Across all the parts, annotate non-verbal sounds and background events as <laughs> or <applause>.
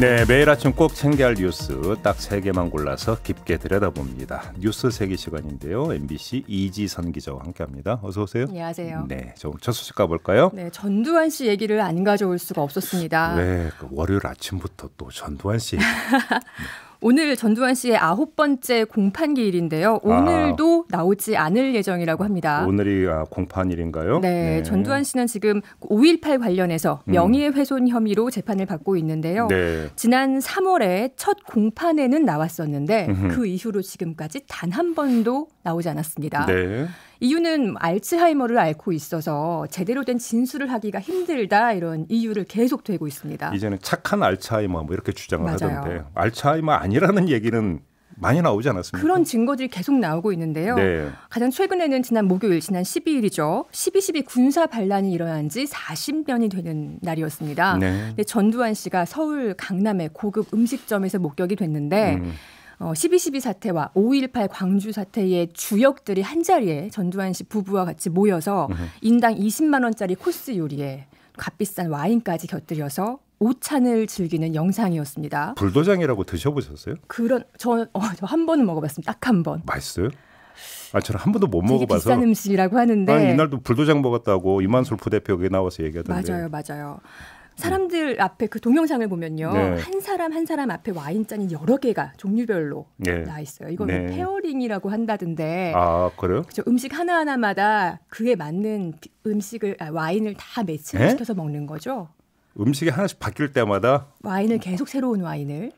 네, 매일 아침 꼭 챙겨야 할 뉴스 딱 세 개만 골라서 깊게 들여다봅니다. 뉴스 세계 시간인데요. MBC 이지선 기자와 함께합니다. 어서 오세요. 안녕하세요. 네, 첫 소식 가볼까요? 네, 전두환 씨 얘기를 안 가져올 수가 없었습니다. 네, 그 월요일 아침부터 또 전두환 씨? <laughs> 오늘 전두환 씨의 아홉 번째 공판 기일인데요. 오늘도 나오지 않을 예정이라고 합니다. 오늘이 아, 공판일인가요? 네, 네, 전두환 씨는 지금 5.18 관련해서 음. 명예훼손 혐의로 재판을 받고 있는데요. 네. 지난 3월에 첫 공판에는 나왔었는데 음흠. 그 이후로 지금까지 단 한 번도 나오지 않았습니다. 네. 이유는 알츠하이머를 앓고 있어서 제대로 된 진술을 하기가 힘들다 이런 이유를 계속 되고 있습니다. 이제는 착한 알츠하이머 뭐 이렇게 주장을 맞아요. 하던데 알츠하이머 아니라는 얘기는 많이 나오지 않았습니까? 그런 증거들이 계속 나오고 있는데요. 네. 가장 최근에는 지난 목요일 지난 12일이죠. 12.12 군사 반란이 일어난 지 40년이 되는 날이었습니다. 네. 전두환 씨가 서울 강남의 고급 음식점에서 목격이 됐는데 음. 어, 12.12 사태와 5.18 광주 사태의 주역들이 한자리에 전두환 씨 부부와 같이 모여서 인당 20만 원짜리 코스 요리에 값비싼 와인까지 곁들여서 오찬을 즐기는 영상이었습니다. 불도장이라고 드셔보셨어요? 그런 저한 어, 번은 먹어봤습니다. 딱 한 번. 맛있어요? 아 저는 한 번도 못 먹어봐서 비싼 음식이라고 하는데 아니, 이날도 불도장 먹었다고 이만솔프 대표 여기 나와서 얘기하던데 맞아요, 맞아요. 사람들 음. 앞에 그 동영상을 보면요 네. 한 사람 한 사람 앞에 와인잔이 여러 개가 종류별로 네. 나 있어요. 이걸 네. 페어링이라고 한다던데. 아 그래요? 그렇 음식 하나 하나마다 그에 맞는 음식을 아, 와인을 다 매칭시켜서 네? 먹는 거죠. 음식이 하나씩 바뀔 때마다 와인을 계속 새로운 와인을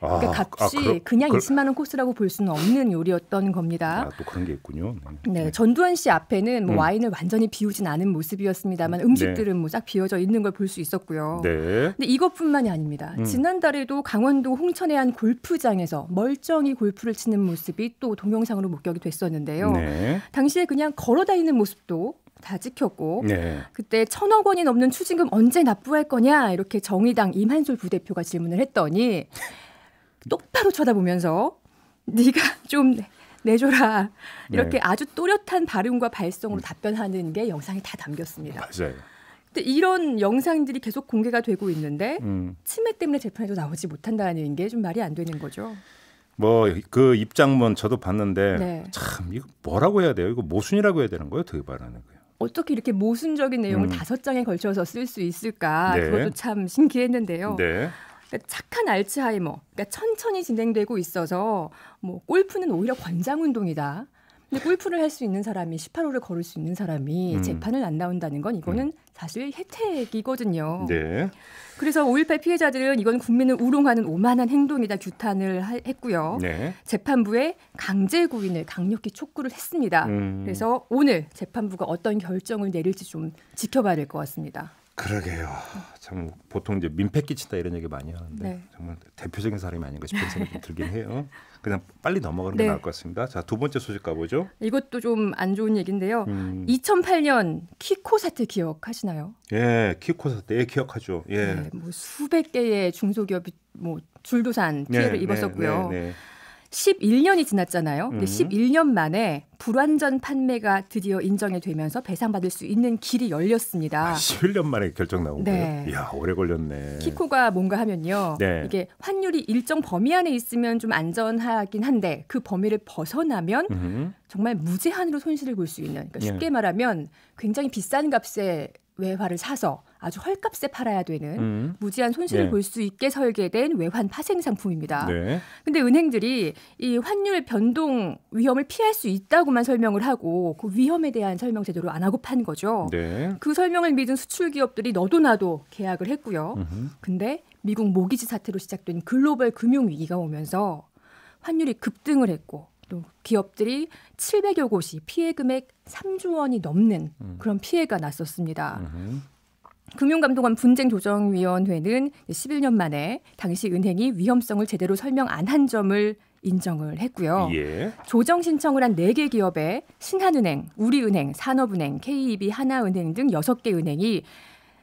그러니까 아, 값이 아, 그러, 그냥 그러, 20만 원 코스라고 볼 수는 없는 요리였던 겁니다. 아, 또 그런 게 있군요. 네, 네. 네. 전두환 씨 앞에는 뭐 음. 와인을 완전히 비우진 않은 모습이었습니다만 음식들은 네. 뭐싹 비어져 있는 걸 볼 수 있었고요. 네. 근데 이것뿐만이 아닙니다. 음. 지난달에도 강원도 홍천의 한 골프장에서 멀쩡히 골프를 치는 모습이 또 동영상으로 목격이 됐었는데요. 네. 당시에 그냥 걸어 다니는 모습도 다 지켰고 네. 그때 천억 원이 넘는 추징금 언제 납부할 거냐 이렇게 정의당 임한솔 부대표가 질문을 했더니 똑바로 쳐다보면서 네가 좀 내줘라 이렇게 네. 아주 또렷한 발음과 발성으로 음. 답변하는 게 영상에 다 담겼습니다. 맞아요. 근데 이런 영상들이 계속 공개가 되고 있는데 음. 치매 때문에 재판에도 나오지 못한다는 게 좀 말이 안 되는 거죠. 뭐 그 입장문 저도 봤는데 네. 참 이거 뭐라고 해야 돼요? 이거 모순이라고 해야 되는 거예요? 어떻게 말하는 거예요? 어떻게 이렇게 모순적인 내용을 음. 다섯 장에 걸쳐서 쓸 수 있을까 네. 그것도 참 신기했는데요. 네. 그러니까 착한 알츠하이머, 그러니까 천천히 진행되고 있어서 뭐 골프는 오히려 권장 운동이다. 근데 골프를 할 수 있는 사람이 18호를 걸을 수 있는 사람이 음. 재판을 안 나온다는 건 이거는 음. 사실 혜택이거든요. 네. 그래서 5.18 피해자들은 이건 국민을 우롱하는 오만한 행동이다 규탄을 하, 했고요. 네. 재판부에 강제 구인을 강력히 촉구를 했습니다. 음. 그래서 오늘 재판부가 어떤 결정을 내릴지 좀 지켜봐야 될 것 같습니다. 그러게요. 참 보통 이제 민폐 끼친다 이런 얘기 많이 하는데 네. 정말 대표적인 사람이 아닌가 싶은 생각이 들긴 해요. <laughs> 그냥 빨리 넘어가는 네. 게 나을 것 같습니다. 자 두 번째 소식 가보죠. 이것도 좀 안 좋은 얘기인데요. 음. 2008년 키코 사태 기억하시나요? 예, 키코 사태 예, 기억하죠. 예, 네, 뭐 수백 개의 중소기업이 뭐 줄도산 피해를 네, 네, 입었었고요. 네, 11년이 지났잖아요. 근데 음. 11년 만에 불완전 판매가 드디어 인정이 되면서 배상받을 수 있는 길이 열렸습니다. 11년 아, 만에 결정 나온 네. 거예요? 이야, 오래 걸렸네. 키코가 뭔가 하면요. 네. 이게 환율이 일정 범위 안에 있으면 좀 안전하긴 한데 그 범위를 벗어나면 음. 정말 무제한으로 손실을 볼 수 있는 그러니까 예. 쉽게 예. 말하면 굉장히 비싼 값에 외화를 사서 아주 헐값에 팔아야 되는 음. 무제한 손실을 네. 볼수 있게 설계된 외환 파생 상품입니다. 그런데 네. 은행들이 이 환율 변동 위험을 피할 수 있다고만 설명을 하고 그 위험에 대한 설명 제대로 안 하고 판 거죠. 네. 그 설명을 믿은 수출 기업들이 너도 나도 계약을 했고요. 음흠. 근데 미국 모기지 사태로 시작된 글로벌 금융 위기가 오면서 환율이 급등을 했고 또 기업들이 700여 곳이 피해 금액 3조 원이 넘는 음. 그런 피해가 났었습니다. 금융감독원 분쟁조정위원회는 11년 만에 당시 은행이 위험성을 제대로 설명 안 한 점을 인정을 했고요. 예. 조정 신청을 한 4개 기업에 신한은행, 우리은행, 산업은행, KEB, 하나은행 등 6개 은행이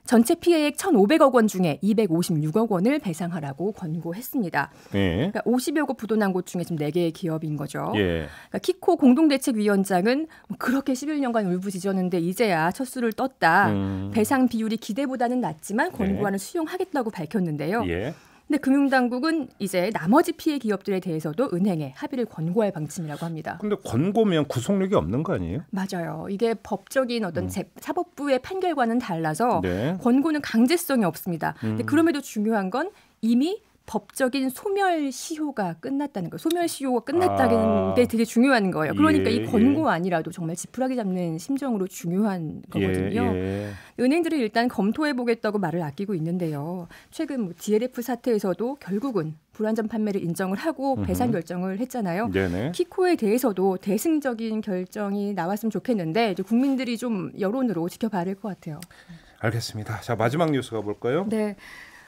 전체 피해액 1,500억 원 중에 256억 원을 배상하라고 권고했습니다. 예. 그러니까 50여 곳 부도난 곳 중에 지금 4개의 기업인 거죠. 예. 그러니까 키코 공동대책위원장은 뭐 그렇게 11년간 울부짖었는데 이제야 첫수를 떴다. 음. 배상 비율이 기대보다는 낮지만 권고안을 예. 수용하겠다고 밝혔는데요. 예. 근데 금융당국은 이제 나머지 피해 기업들에 대해서도 은행에 합의를 권고할 방침이라고 합니다. 근데 권고면 구속력이 없는 거 아니에요? 맞아요. 이게 법적인 어떤 음. 제, 사법부의 판결과는 달라서 네. 권고는 강제성이 없습니다. 음. 근데 그럼에도 중요한 건 이미 법적인 소멸 시효가 끝났다는 거예요. 소멸 시효가 끝났다는 아. 게 되게 중요한 거예요. 그러니까 예, 이 예. 권고 아니라도 정말 지푸라기 잡는 심정으로 중요한 거거든요. 예, 예. 은행들이 일단 검토해 보겠다고 말을 아끼고 있는데요. 최근 뭐 DLF 사태에서도 결국은 불완전 판매를 인정을 하고 배상 결정을 했잖아요. 네네. 키코에 대해서도 대승적인 결정이 나왔으면 좋겠는데 이제 국민들이 좀 여론으로 지켜봐야 될것 같아요. 알겠습니다. 자 마지막 뉴스 가볼까요? 네.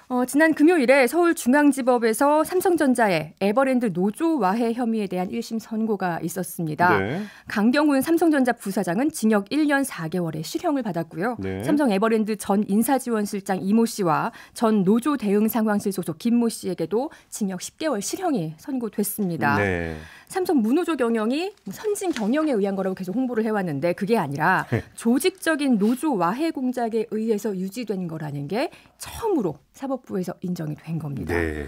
어, 지난 금요일에 서울중앙지법에서 삼성전자의 에버랜드 노조 와해 혐의에 대한 1심 선고가 있었습니다. 네. 강경훈 삼성전자 부사장은 징역 1년 4개월의 실형을 받았고요. 네. 삼성 에버랜드 전 인사지원실장 이모 씨와 전 노조 대응 상황실 소속 김모 씨에게도 징역 10개월 실형이 선고됐습니다. 네. 삼성 문호조 경영이 뭐 선진 경영에 의한 거라고 계속 홍보를 해왔는데 그게 아니라 네. 조직적인 노조 와해 공작에 의해서 유지된 거라는 게 처음으로 사법부에서 인정이 된 겁니다. 네.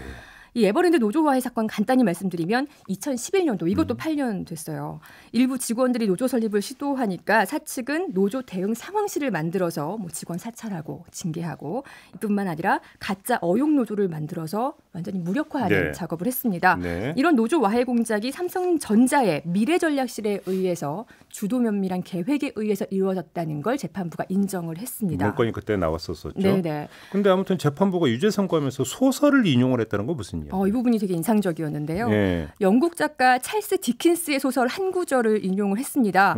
이 에버랜드 노조와해 사건 간단히 말씀드리면 2011년도 이것도 음. 8년 됐어요. 일부 직원들이 노조 설립을 시도하니까 사측은 노조 대응 상황실을 만들어서 뭐 직원 사찰하고 징계하고 이뿐만 아니라 가짜 어용 노조를 만들어서 완전히 무력화하는 네. 작업을 했습니다. 네. 이런 노조 와해 공작이 삼성전자의 미래 전략실에 의해서 주도 면밀한 계획에 의해서 이루어졌다는 걸 재판부가 인정을 했습니다. 물건이 그때 나왔었었죠. 네네. 근데 아무튼 재판부가 유죄 선고하면서 소설을 인용을 했다는 거 무슨 있습니다. 어, 이 부분이 되게 인상적이었는데요. 예. 영국 작가 찰스 디킨스의 소설 한 구절을 인용을 했습니다.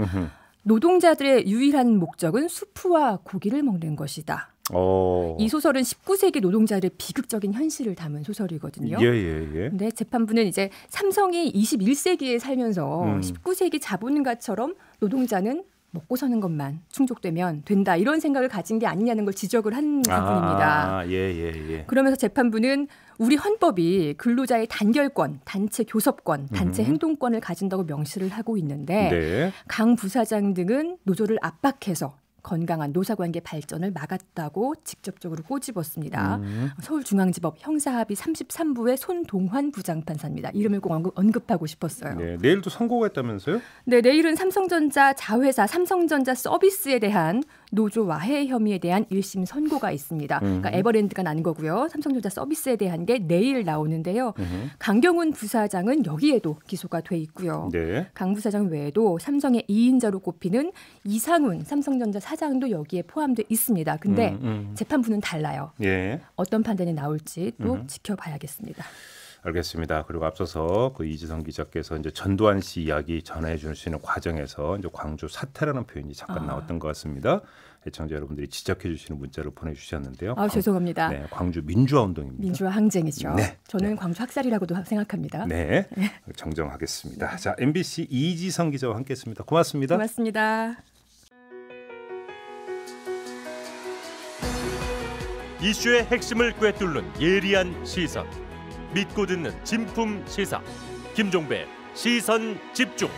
노동자들의 유일한 목적은 수프와 고기를 먹는 것이다. 오. 어. 이 소설은 19세기 노동자들의 비극적인 현실을 담은 소설이거든요. 예, 예, 예. 근데 재판부는 이제 삼성이 21세기에 살면서 음. 19세기 자본가처럼 노동자는 먹고 사는 것만 충족되면 된다 이런 생각을 가진 게 아니냐는 걸 지적을 한 아, 부분입니다. 아, 예, 예, 예. 그러면서 재판부는 우리 헌법이 근로자의 단결권, 단체 교섭권, 단체 음. 행동권을 가진다고 명시를 하고 있는데 네. 강 부사장 등은 노조를 압박해서 건강한 노사관계 발전을 막았다고 직접적으로 꼬집었습니다. 음. 서울중앙지법 형사합의 33부의 손동환 부장판사입니다. 이름을 꼭 언급, 하고 싶었어요. 네, 내일도 선고가 있다면서요? 네, 내일은 삼성전자 자회사 삼성전자 서비스에 대한 노조 와해 혐의에 대한 1심 선고가 있습니다. 음. 그러니까 에버랜드가 난 거고요. 삼성전자 서비스에 대한 게 내일 나오는데요. 음. 강경훈 부사장은 여기에도 기소가 돼 있고요. 네. 강 부사장 외에도 삼성의 2인자로 꼽히는 이상훈 삼성전자 파장도 여기에 포함돼 있습니다. 근데 음, 음. 재판부는 달라요. 예. 어떤 판단이 나올지 또 음. 지켜봐야겠습니다. 알겠습니다. 그리고 앞서서 그 이지성 기자께서 이제 전두환 씨 이야기 전해 주시는 과정에서 이제 광주 사태라는 표현이 잠깐 아. 나왔던 것 같습니다. 애청자 여러분들이 지적해 주시는 문자를 보내주셨는데요. 아 죄송합니다. 네, 광주 민주화 운동입니다. 민주화 항쟁이죠. 네, 저는 네. 광주 학살이라고도 생각합니다. 네, 네. 정정하겠습니다. 자, MBC 이지성 기자와 함께했습니다. 고맙습니다. 고맙습니다. 이슈의 핵심을 꿰뚫는 예리한 시선, 믿고 듣는 진품 시사, 김종배 시선 집중.